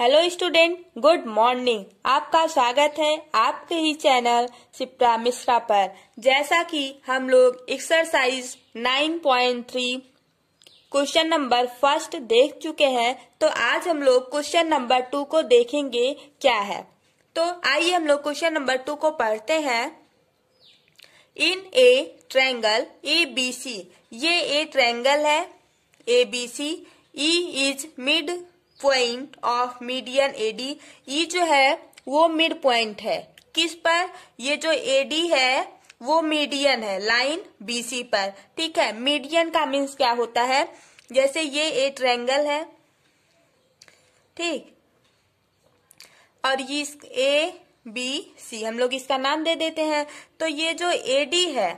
Hello student good morning आपका स्वागत है आपके ही चैनल सिप्रा मिश्रा पर जैसा कि हम लोग एक्सरसाइज 9.3 क्वेश्चन नंबर फर्स्ट देख चुके हैं तो आज हम लोग क्वेश्चन नंबर टू को देखेंगे क्या है तो आइए हम लोग क्वेश्चन नंबर टू को पढ़ते हैं इन ए ट्रैंगल ए बी सी ये ए ट्रैंगल है A B C E is midpoint of median A D ये जो है वो मिड पॉइंट है किस पर ये जो एडी है वो मीडियन है लाइन बीसी पर ठीक है मीडियन का मीन्स क्या होता है जैसे ये ए ट्रेंगल है ठीक और ये ए बी सी हम लोग इसका नाम दे देते हैं तो ये जो ए डी है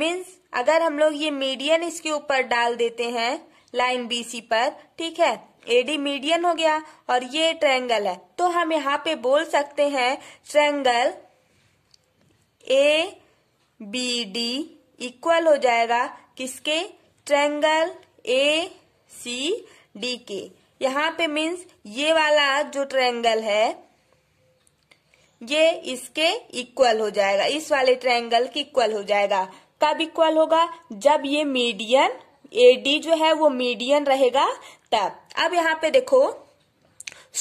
मीन्स अगर हम लोग ये मीडियन इसके ऊपर डाल देते हैं लाइन बीसी पर ठीक है एडी मीडियन हो गया और ये ट्रैंगल है तो हम यहाँ पे बोल सकते हैं triangle A B D equal हो जाएगा किसके ट्रैंगल ए सी डी के यहाँ पे मीन्स ये वाला जो ट्रायंगल है ये इसके इक्वल हो जाएगा इस वाले ट्रायंगल के इक्वल हो जाएगा कब इक्वल होगा जब ये मीडियन ए डी जो है वो मीडियन रहेगा तब अब यहाँ पे देखो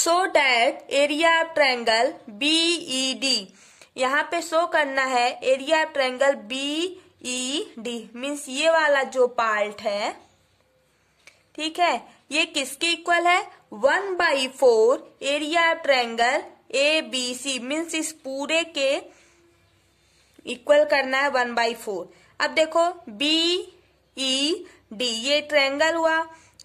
so that area of triangle B E D यहाँ पे शो करना है area of triangle B E D means ये वाला जो पार्ट है ठीक है ये किसके इक्वल है one by four area of triangle A B C means इस पूरे के इक्वल करना है वन बाई फोर अब देखो बी ई e डी ये ट्रायंगल हुआ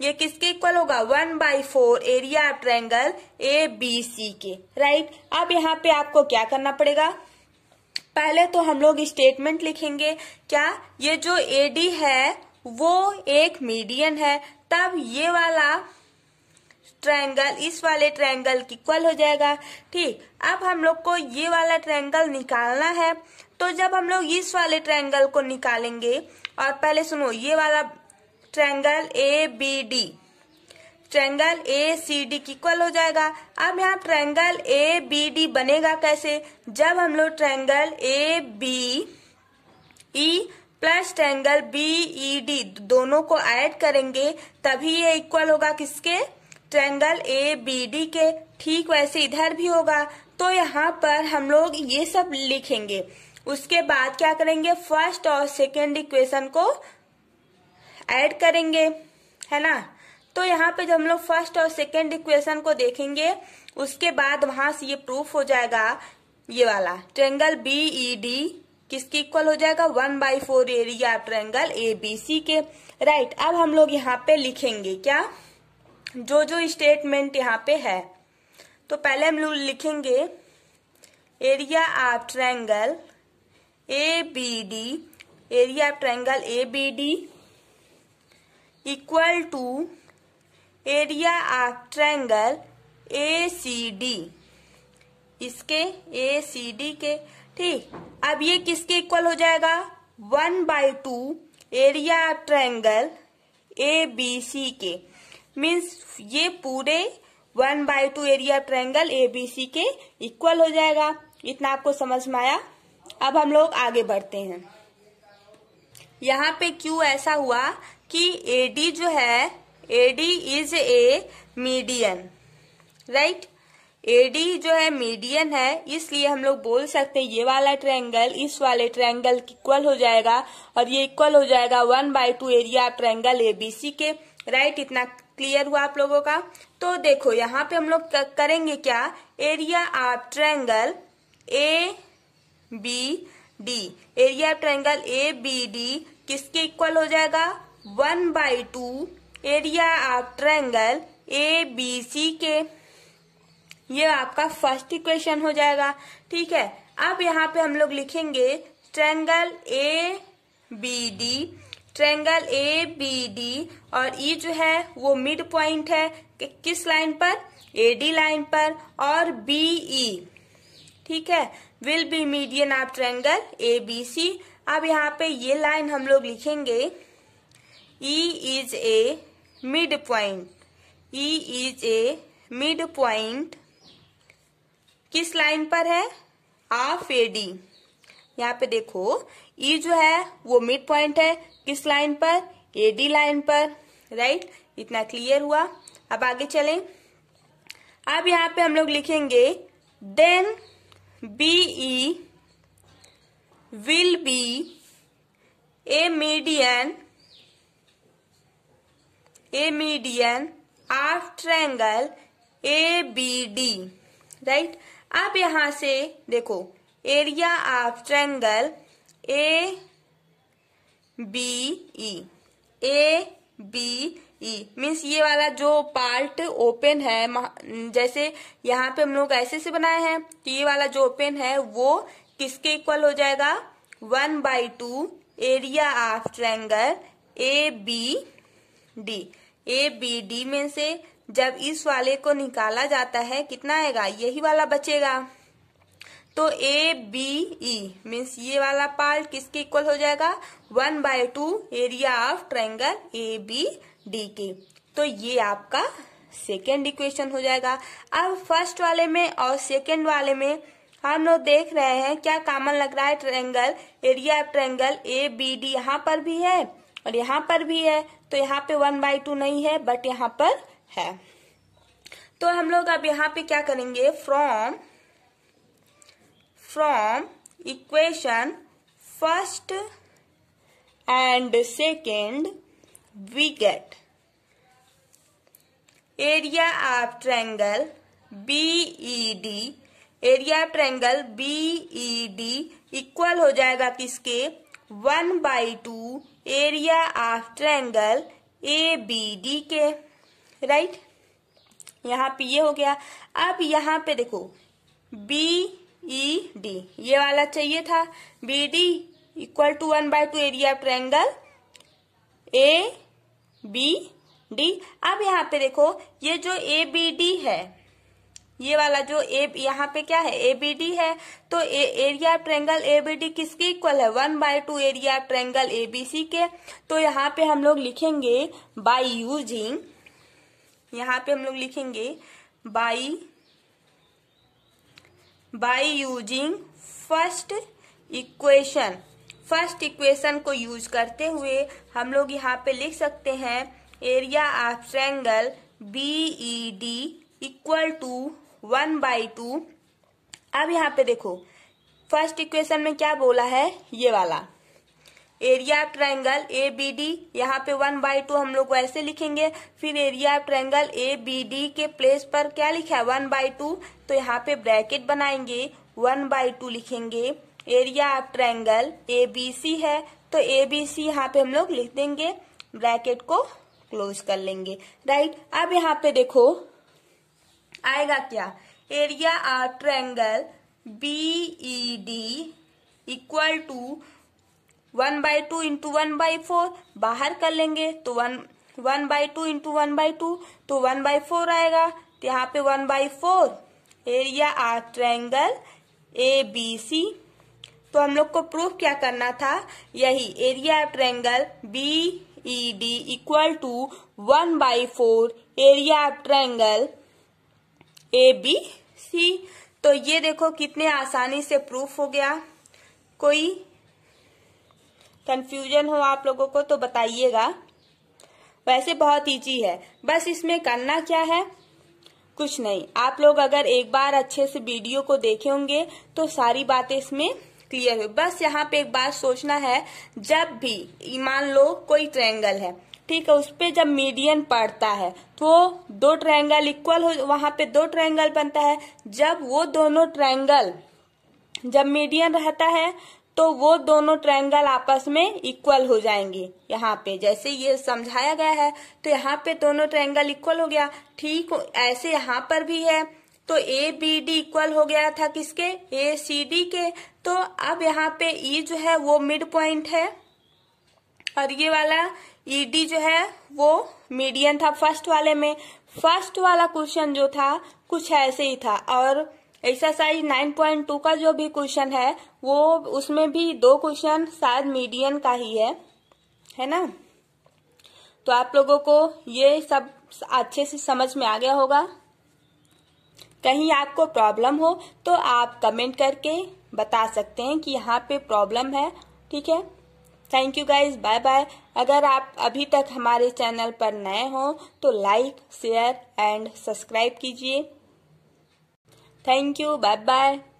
ये किसके इक्वल होगा one by four area triangle A B C के राइट अब यहाँ पे आपको क्या करना पड़ेगा पहले तो हम लोग स्टेटमेंट लिखेंगे क्या ये जो ए डी है वो एक मीडियन है तब ये वाला ट्रायंगल इस वाले ट्रायंगल की इक्वल हो जाएगा ठीक अब हम लोग को ये वाला ट्रायंगल निकालना है तो जब हम लोग इस वाले ट्रायंगल को निकालेंगे और पहले सुनो ये वाला triangle A B D triangle A C D equal हो जाएगा अब यहाँ ट्रैंगल ए बी डी बनेगा कैसे जब हम लोग triangle A B E plus triangle B E D दोनों को ऐड करेंगे तभी ये इक्वल होगा किसके ट्रैंगल ए बी डी के ठीक वैसे इधर भी होगा तो यहाँ पर हम लोग ये सब लिखेंगे उसके बाद क्या करेंगे फर्स्ट और सेकेंड इक्वेशन को ऐड करेंगे है ना तो यहाँ पे जब हम लोग फर्स्ट और सेकेंड इक्वेशन को देखेंगे उसके बाद वहां से ये प्रूफ हो जाएगा ये वाला ट्रेंगल बी ई डी किसके इक्वल हो जाएगा one by four area triangle A B C के राइट अब हम लोग यहाँ पे लिखेंगे क्या जो जो स्टेटमेंट यहाँ पे है तो पहले हम लोग लिखेंगे area of triangle A B D area of triangle A B D equal to area A C D इसके डी के ठीक अब ये किसके इक्वल हो जाएगा one by two area of triangle A B C के मीन्स ये पूरे one by two area of triangle A B C के इक्वल हो जाएगा इतना आपको समझ में आया अब हम लोग आगे बढ़ते हैं यहाँ पे क्यों ऐसा हुआ कि एडी जो है A D is a median right A D जो है मीडियन है इसलिए हम लोग बोल सकते हैं ये वाला ट्रायंगल इस वाले ट्रायंगल इक्वल हो जाएगा और ये इक्वल हो जाएगा one by two area A B ABC के राइट इतना क्लियर हुआ आप लोगों का तो देखो यहाँ पे हम लोग करेंगे क्या area of triangle A B D area of triangle A B D किसके इक्वल हो जाएगा one by two area of triangle A B C के ये आपका फर्स्ट इक्वेशन हो जाएगा ठीक है अब यहाँ पे हम लोग लिखेंगे triangle A B D triangle A B D और ई जो है वो मिड पॉइंट है कि किस लाइन पर ए डी लाइन पर और बी ई ठीक है will be median of triangle A B C अब यहाँ पे ये लाइन हम लोग लिखेंगे E is a midpoint. E is a midpoint. किस लाइन पर है ऑफ ए डी यहाँ पे देखो ई e जो है वो मिड पॉइंट है किस लाइन पर ए डी लाइन पर राइट इतना क्लियर हुआ अब आगे चलें अब यहाँ पे हम लोग लिखेंगे then B E will be a median a median of triangle A B D right अब यहां से देखो area of triangle A B E A B E means ये वाला जो पार्ट ओपन है जैसे यहाँ पे हम लोग ऐसे से बनाए हैं तो ये वाला जो ओपन है वो किसके इक्वल हो जाएगा one by two area of triangle A B D A B D में से जब इस वाले को निकाला जाता है कितना आएगा यही वाला बचेगा तो ए बी ई मीन्स ये वाला पार्ट किसके इक्वल हो जाएगा one by two area of triangle A B D के तो ये आपका सेकेंड इक्वेशन हो जाएगा अब फर्स्ट वाले में और सेकेंड वाले में हम लोग देख रहे हैं क्या कामन लग रहा है triangle area of triangle A B D यहाँ पर भी है और यहाँ पर भी है तो यहाँ पे वन बाई टू नहीं है बट यहाँ पर है तो हम लोग अब यहाँ पे क्या करेंगे from from equation first and second we get area of triangle B E D area triangle D equal हो जाएगा किसके one by two area of triangle A B D के राइट यहाँ पे ये हो गया अब यहाँ पे देखो बी ई डी ये वाला चाहिए था B D equal to one by two area triangle A B D अब यहाँ पे देखो ये जो ए बी डी है ये वाला जो ए यहाँ पे क्या है एबीडी है तो ए, एरिया ट्रेंगल एबीडी किसके इक्वल है one by two area triangle A B C के तो यहाँ पे हम लोग लिखेंगे बाय यूजिंग यहाँ पे हम लोग लिखेंगे by by using first equation first equation को यूज करते हुए हम लोग यहाँ पे लिख सकते हैं area of triangle B E D equal to one by two अब यहाँ पे देखो फर्स्ट इक्वेशन में क्या बोला है ये वाला area of triangle A B D यहाँ पे वन बाई टू हम लोग ऐसे लिखेंगे फिर area of triangle A B D के प्लेस पर क्या लिखा है वन बाई टू तो यहाँ पे ब्रैकेट बनाएंगे वन बाई टू लिखेंगे area of triangle A B C है तो ए बी सी यहाँ पे हम लोग लिख देंगे ब्रैकेट को क्लोज कर लेंगे राइट अब यहाँ पे देखो आएगा क्या area of triangle B E D equal to one by two into one by four बाहर कर लेंगे तो one one by two into one by two तो वन बाई फोर आएगा तो यहाँ पे one by four area are triangle A B C तो हम लोग को प्रूफ क्या करना था यही area of triangle B E D equal to one by four area of triangle A B C तो ये देखो कितने आसानी से प्रूफ हो गया कोई कंफ्यूजन हो आप लोगों को तो बताइएगा वैसे बहुत इजी है बस इसमें करना क्या है कुछ नहीं आप लोग अगर एक बार अच्छे से वीडियो को देखे होंगे तो सारी बातें इसमें क्लियर हो बस यहाँ पे एक बात सोचना है जब भी मान लो कोई ट्रेंगल है ठीक है उस पर जब मीडियन पड़ता है तो दो ट्रायंगल इक्वल हो वहां पे दो ट्रायंगल बनता है जब वो दोनों ट्रायंगल जब मीडियन रहता है तो वो दोनों ट्रायंगल आपस में इक्वल हो जाएंगे यहाँ पे जैसे ये समझाया गया है तो यहाँ पे दोनों ट्रायंगल इक्वल हो गया ठीक ऐसे यहाँ पर भी है तो ए बी डी इक्वल हो गया था किसके ए सी डी के तो अब यहाँ पे ई e जो है वो मिड पॉइंट है और ये वाला ईडी e जो है वो मीडियन था फर्स्ट वाले में फर्स्ट वाला क्वेश्चन जो था कुछ ऐसे ही था और एक्सरसाइज 9.2 का जो भी क्वेश्चन है वो उसमें भी दो क्वेश्चन शायद मीडियम का ही है है ना तो आप लोगों को ये सब अच्छे से समझ में आ गया होगा कहीं आपको प्रॉब्लम हो तो आप कमेंट करके बता सकते हैं कि यहाँ पे प्रॉब्लम है ठीक है thank you guys bye bye अगर आप अभी तक हमारे चैनल पर नए हों तो लाइक शेयर एंड सब्सक्राइब कीजिए थैंक यू बाय बाय